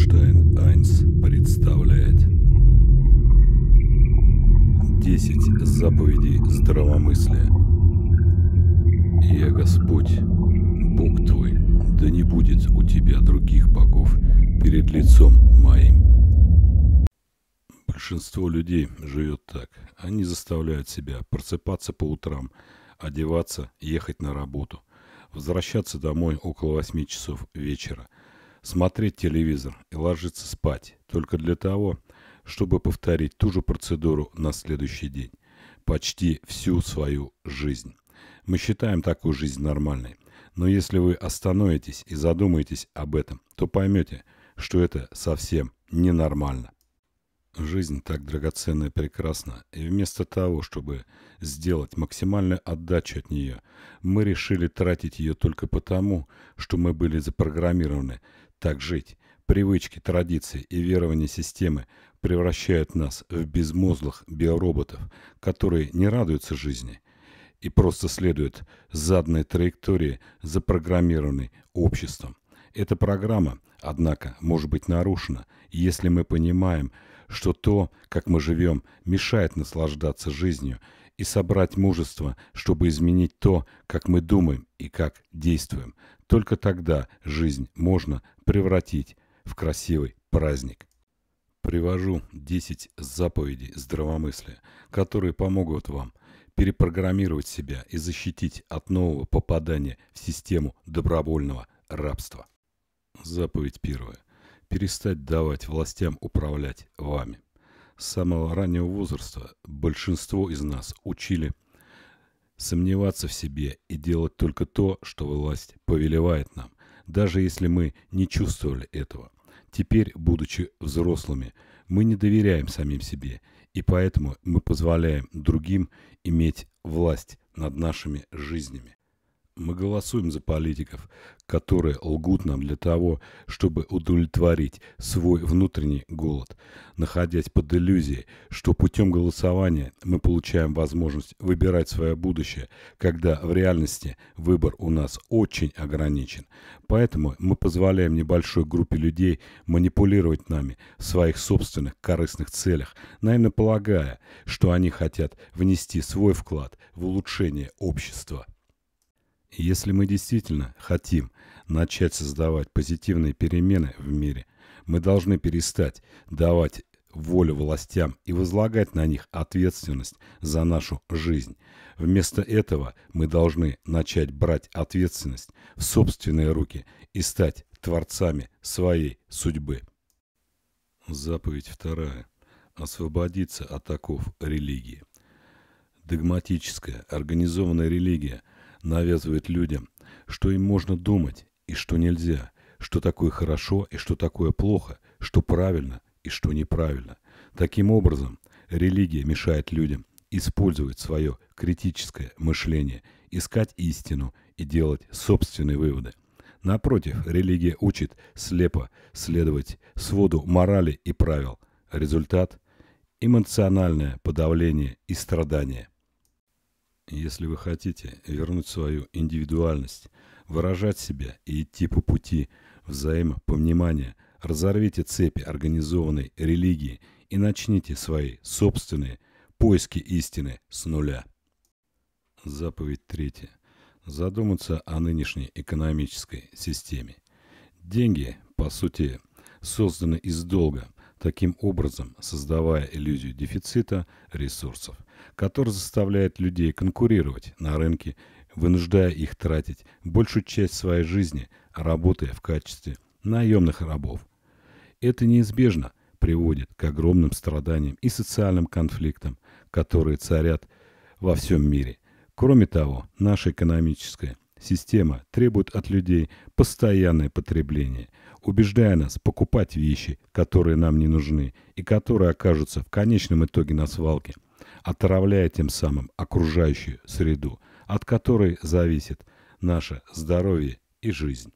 Рамштайн Айнс представляет 10 заповедей здравомыслия Я Господь, Бог твой, да не будет у тебя других богов перед лицом моим. Большинство людей живет так. Они заставляют себя просыпаться по утрам, одеваться, ехать на работу, возвращаться домой около 8 часов вечера – смотреть телевизор и ложиться спать только для того, чтобы повторить ту же процедуру на следующий день. Почти всю свою жизнь. Мы считаем такую жизнь нормальной. Но если вы остановитесь и задумаетесь об этом, то поймете, что это совсем ненормально. Жизнь так драгоценна и прекрасна, и вместо того, чтобы сделать максимальную отдачу от нее, мы решили тратить ее только потому, что мы были запрограммированы так жить, привычки, традиции и верования системы превращают нас в безмозглых биороботов, которые не радуются жизни и просто следуют заданной траектории, запрограммированной обществом. Эта программа, однако, может быть нарушена, если мы понимаем, что то, как мы живем, мешает наслаждаться жизнью и собрать мужество, чтобы изменить то, как мы думаем и как действуем, только тогда жизнь можно превратить в красивый праздник. Привожу 10 заповедей здравомыслия, которые помогут вам перепрограммировать себя и защитить от нового попадания в систему добровольного рабства. Заповедь первая. Перестать давать властям управлять вами. С самого раннего возраста большинство из нас учили – сомневаться в себе и делать только то, что власть повелевает нам, даже если мы не чувствовали этого. Теперь, будучи взрослыми, мы не доверяем самим себе, и поэтому мы позволяем другим иметь власть над нашими жизнями. Мы голосуем за политиков, которые лгут нам для того, чтобы удовлетворить свой внутренний голод, находясь под иллюзией, что путем голосования мы получаем возможность выбирать свое будущее, когда в реальности выбор у нас очень ограничен. Поэтому мы позволяем небольшой группе людей манипулировать нами в своих собственных корыстных целях, наивно полагая, что они хотят внести свой вклад в улучшение общества. Если мы действительно хотим начать создавать позитивные перемены в мире, мы должны перестать давать волю властям и возлагать на них ответственность за нашу жизнь. Вместо этого мы должны начать брать ответственность в собственные руки и стать творцами своей судьбы. Заповедь вторая. Освободиться от оков религии. Догматическая, организованная религия навязывает людям, что им можно думать и что нельзя, что такое хорошо и что такое плохо, что правильно и что неправильно. Таким образом, религия мешает людям использовать свое критическое мышление, искать истину и делать собственные выводы. Напротив, религия учит слепо следовать своду морали и правил. Результат – эмоциональное подавление и страдание. Если вы хотите вернуть свою индивидуальность, выражать себя и идти по пути взаимопонимания, разорвите цепи организованной религии и начните свои собственные поиски истины с нуля. Заповедь третья. Задуматься о нынешней экономической системе. Деньги, по сути, созданы из долга – таким образом создавая иллюзию дефицита ресурсов, который заставляет людей конкурировать на рынке, вынуждая их тратить большую часть своей жизни, работая в качестве наемных рабов. Это неизбежно приводит к огромным страданиям и социальным конфликтам, которые царят во всем мире. Кроме того, наша экономическая Система требует от людей постоянное потребление, убеждая нас покупать вещи, которые нам не нужны и которые окажутся в конечном итоге на свалке, отравляя тем самым окружающую среду, от которой зависит наше здоровье и жизнь.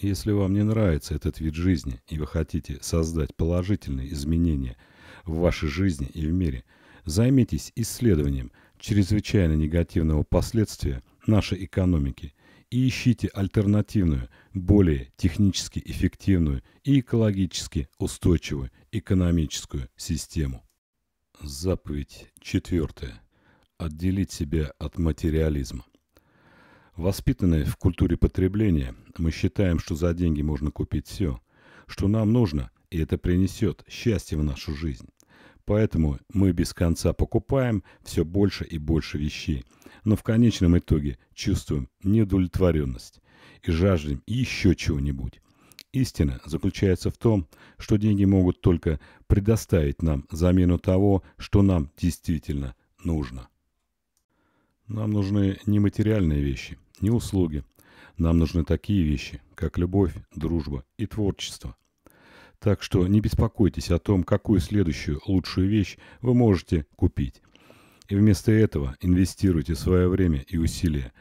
Если вам не нравится этот вид жизни и вы хотите создать положительные изменения в вашей жизни и в мире, займитесь исследованием чрезвычайно негативного последствия – нашей экономики и ищите альтернативную, более технически эффективную и экологически устойчивую экономическую систему. Заповедь четвертая. Отделить себя от материализма. Воспитанные в культуре потребления, мы считаем, что за деньги можно купить все, что нам нужно, и это принесет счастье в нашу жизнь. Поэтому мы без конца покупаем все больше и больше вещей – но в конечном итоге чувствуем неудовлетворенность и жаждем еще чего-нибудь. Истина заключается в том, что деньги могут только предоставить нам замену того, что нам действительно нужно. Нам нужны не материальные вещи, не услуги. Нам нужны такие вещи, как любовь, дружба и творчество. Так что не беспокойтесь о том, какую следующую лучшую вещь вы можете купить. И вместо этого инвестируйте свое время и усилия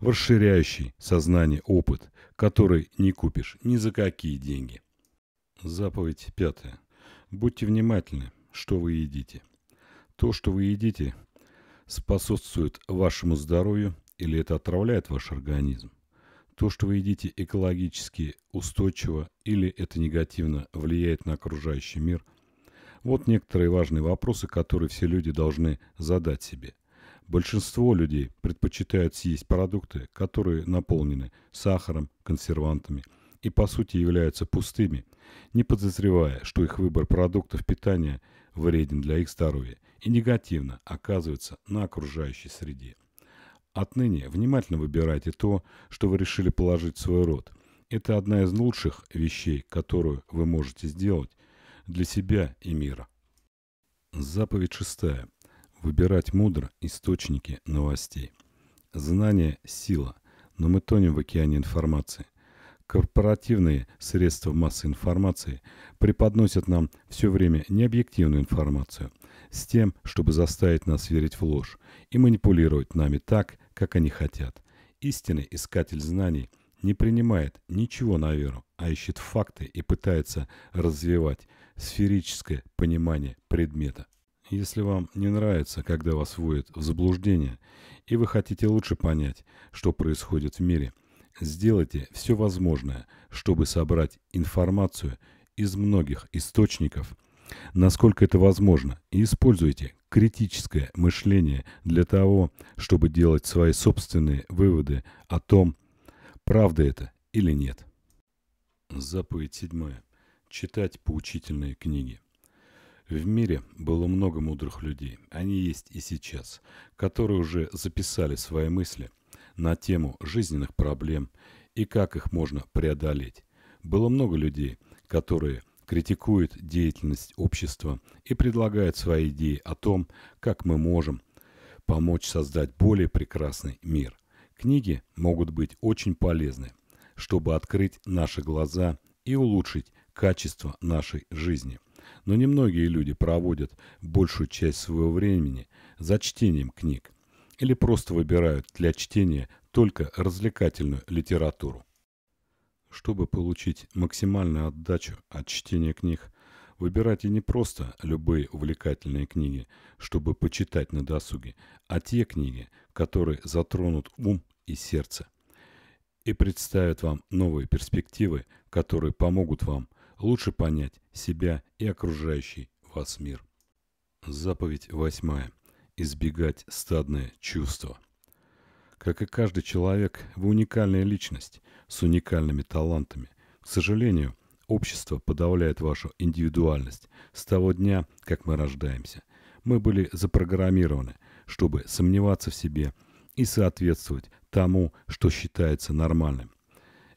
в расширяющий сознание опыт, который не купишь ни за какие деньги. Заповедь пятая. Будьте внимательны, что вы едите. То, что вы едите, способствует вашему здоровью или это отравляет ваш организм. То, что вы едите экологически устойчиво или это негативно влияет на окружающий мир – вот некоторые важные вопросы, которые все люди должны задать себе. Большинство людей предпочитают съесть продукты, которые наполнены сахаром, консервантами и по сути являются пустыми, не подозревая, что их выбор продуктов питания вреден для их здоровья и негативно оказывается на окружающей среде. Отныне внимательно выбирайте то, что вы решили положить в свой рот. Это одна из лучших вещей, которую вы можете сделать, для себя и мира. Заповедь шестая. Выбирать мудро источники новостей. Знание – сила, но мы тонем в океане информации. Корпоративные средства массы информации преподносят нам все время необъективную информацию с тем, чтобы заставить нас верить в ложь и манипулировать нами так, как они хотят. Истинный искатель знаний не принимает ничего на веру, а ищет факты и пытается развивать – сферическое понимание предмета. Если вам не нравится, когда вас вводят в заблуждение, и вы хотите лучше понять, что происходит в мире, сделайте все возможное, чтобы собрать информацию из многих источников, насколько это возможно, и используйте критическое мышление для того, чтобы делать свои собственные выводы о том, правда это или нет. Заповедь седьмая читать поучительные книги. В мире было много мудрых людей, они есть и сейчас, которые уже записали свои мысли на тему жизненных проблем и как их можно преодолеть. Было много людей, которые критикуют деятельность общества и предлагают свои идеи о том, как мы можем помочь создать более прекрасный мир. Книги могут быть очень полезны, чтобы открыть наши глаза и улучшить качество нашей жизни. Но немногие люди проводят большую часть своего времени за чтением книг или просто выбирают для чтения только развлекательную литературу. Чтобы получить максимальную отдачу от чтения книг, выбирайте не просто любые увлекательные книги, чтобы почитать на досуге, а те книги, которые затронут ум и сердце и представят вам новые перспективы, которые помогут вам – лучше понять себя и окружающий вас мир. Заповедь восьмая. Избегать стадное чувство. Как и каждый человек, вы уникальная личность с уникальными талантами. К сожалению, общество подавляет вашу индивидуальность с того дня, как мы рождаемся. Мы были запрограммированы, чтобы сомневаться в себе и соответствовать тому, что считается нормальным.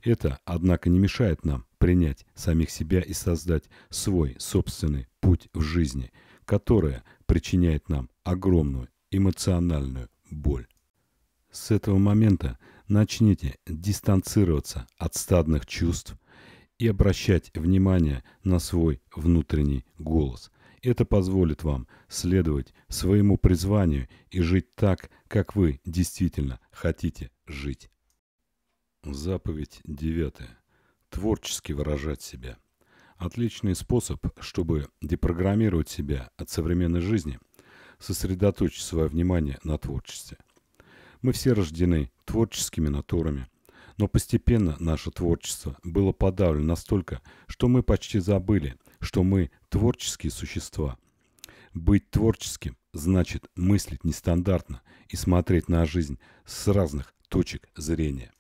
Это, однако, не мешает нам принять самих себя и создать свой собственный путь в жизни, которая причиняет нам огромную эмоциональную боль. С этого момента начните дистанцироваться от стадных чувств и обращать внимание на свой внутренний голос. Это позволит вам следовать своему призванию и жить так, как вы действительно хотите жить. Заповедь девятая. Творчески выражать себя. Отличный способ, чтобы депрограммировать себя от современной жизни, сосредоточить свое внимание на творчестве. Мы все рождены творческими натурами, но постепенно наше творчество было подавлено настолько, что мы почти забыли, что мы творческие существа. Быть творческим значит мыслить нестандартно и смотреть на жизнь с разных точек зрения.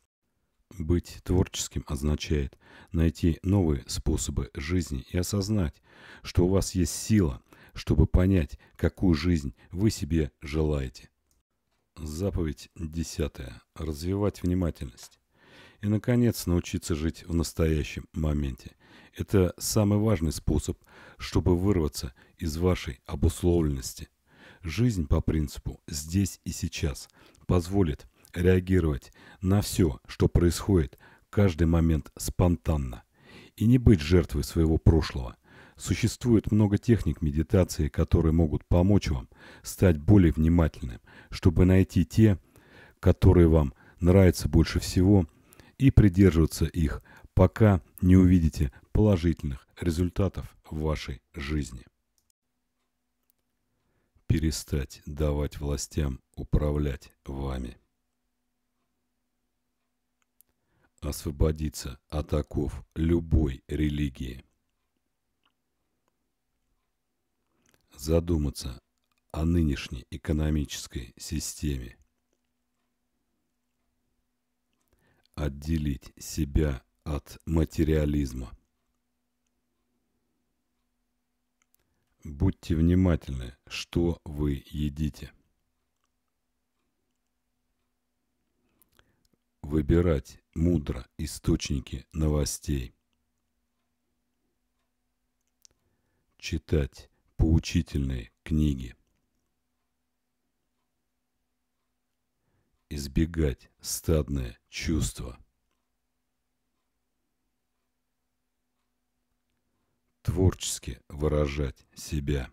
Быть творческим означает найти новые способы жизни и осознать, что у вас есть сила, чтобы понять, какую жизнь вы себе желаете. Заповедь десятая: Развивать внимательность. И, наконец, научиться жить в настоящем моменте. Это самый важный способ, чтобы вырваться из вашей обусловленности. Жизнь по принципу «здесь и сейчас» позволит реагировать на все, что происходит, каждый момент спонтанно. И не быть жертвой своего прошлого. Существует много техник медитации, которые могут помочь вам стать более внимательным, чтобы найти те, которые вам нравятся больше всего, и придерживаться их, пока не увидите положительных результатов в вашей жизни. Перестать давать властям управлять вами. освободиться от оков любой религии. Задуматься о нынешней экономической системе. Отделить себя от материализма. Будьте внимательны, что вы едите. Выбирать мудро источники новостей. Читать поучительные книги. Избегать стадное чувство. Творчески выражать себя.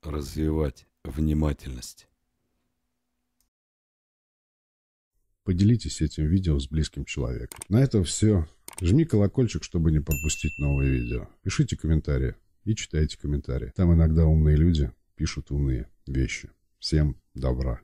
Развивать внимательность. Поделитесь этим видео с близким человеком. На этом все. Жми колокольчик, чтобы не пропустить новые видео. Пишите комментарии и читайте комментарии. Там иногда умные люди пишут умные вещи. Всем добра!